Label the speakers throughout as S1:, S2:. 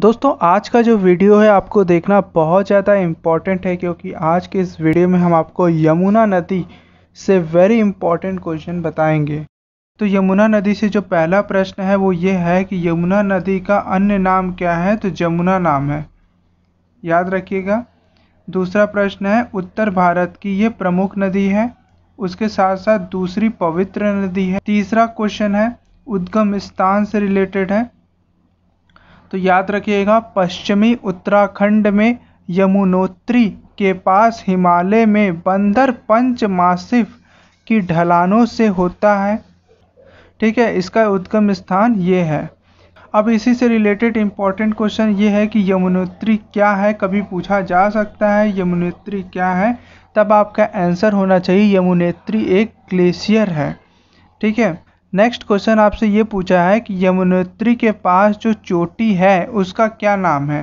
S1: दोस्तों आज का जो वीडियो है आपको देखना बहुत ज़्यादा इम्पॉर्टेंट है क्योंकि आज के इस वीडियो में हम आपको यमुना नदी से वेरी इम्पॉर्टेंट क्वेश्चन बताएंगे तो यमुना नदी से जो पहला प्रश्न है वो ये है कि यमुना नदी का अन्य नाम क्या है तो जमुना नाम है याद रखिएगा दूसरा प्रश्न है उत्तर भारत की ये प्रमुख नदी है उसके साथ साथ दूसरी पवित्र नदी है तीसरा क्वेश्चन है उद्गम स्थान से रिलेटेड है तो याद रखिएगा पश्चिमी उत्तराखंड में यमुनोत्री के पास हिमालय में बंदर पंच मासिफ की ढलानों से होता है ठीक है इसका उद्गम स्थान ये है अब इसी से रिलेटेड इम्पॉर्टेंट क्वेश्चन ये है कि यमुनोत्री क्या है कभी पूछा जा सकता है यमुनोत्री क्या है तब आपका आंसर होना चाहिए यमुनोत्री एक ग्लेशियर है ठीक है नेक्स्ट क्वेश्चन आपसे ये पूछा है कि यमुनोत्री के पास जो चोटी है उसका क्या नाम है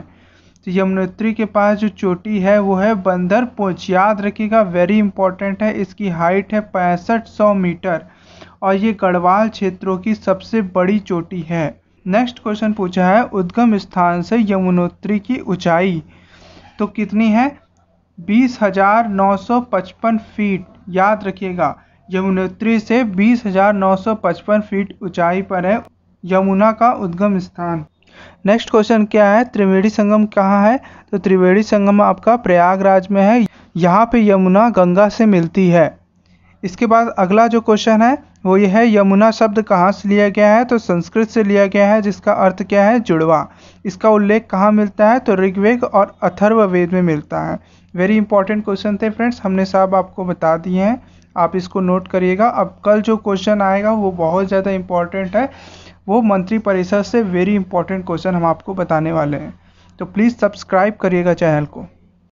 S1: तो यमुनोत्री के पास जो चोटी है वो है बंदर पोच याद रखिएगा वेरी इंपॉर्टेंट है इसकी हाइट है पैंसठ सौ मीटर और ये गढ़वाल क्षेत्रों की सबसे बड़ी चोटी है नेक्स्ट क्वेश्चन पूछा है उद्गम स्थान से यमुनोत्री की ऊंचाई तो कितनी है बीस हज़ार नौ सौ पचपन फीट याद रखिएगा यमुनोत्री से बीस हजार नौ सौ पचपन फीट ऊंचाई पर है यमुना का उद्गम स्थान नेक्स्ट क्वेश्चन क्या है त्रिवेणी संगम कहाँ है तो त्रिवेणी संगम आपका प्रयागराज में है यहाँ पे यमुना गंगा से मिलती है इसके बाद अगला जो क्वेश्चन है वो ये है यमुना शब्द कहाँ से लिया गया है तो संस्कृत से लिया गया है जिसका अर्थ क्या है जुड़वा इसका उल्लेख कहाँ मिलता है तो ऋग्वेद और अथर्ववेद में मिलता है वेरी इंपॉर्टेंट क्वेश्चन थे फ्रेंड्स हमने सब आपको बता दिए हैं आप इसको नोट करिएगा अब कल जो क्वेश्चन आएगा वो बहुत ज़्यादा इम्पॉर्टेंट है वो मंत्री परिषद से वेरी इंपॉर्टेंट क्वेश्चन हम आपको बताने वाले हैं तो प्लीज़ सब्सक्राइब करिएगा चैनल को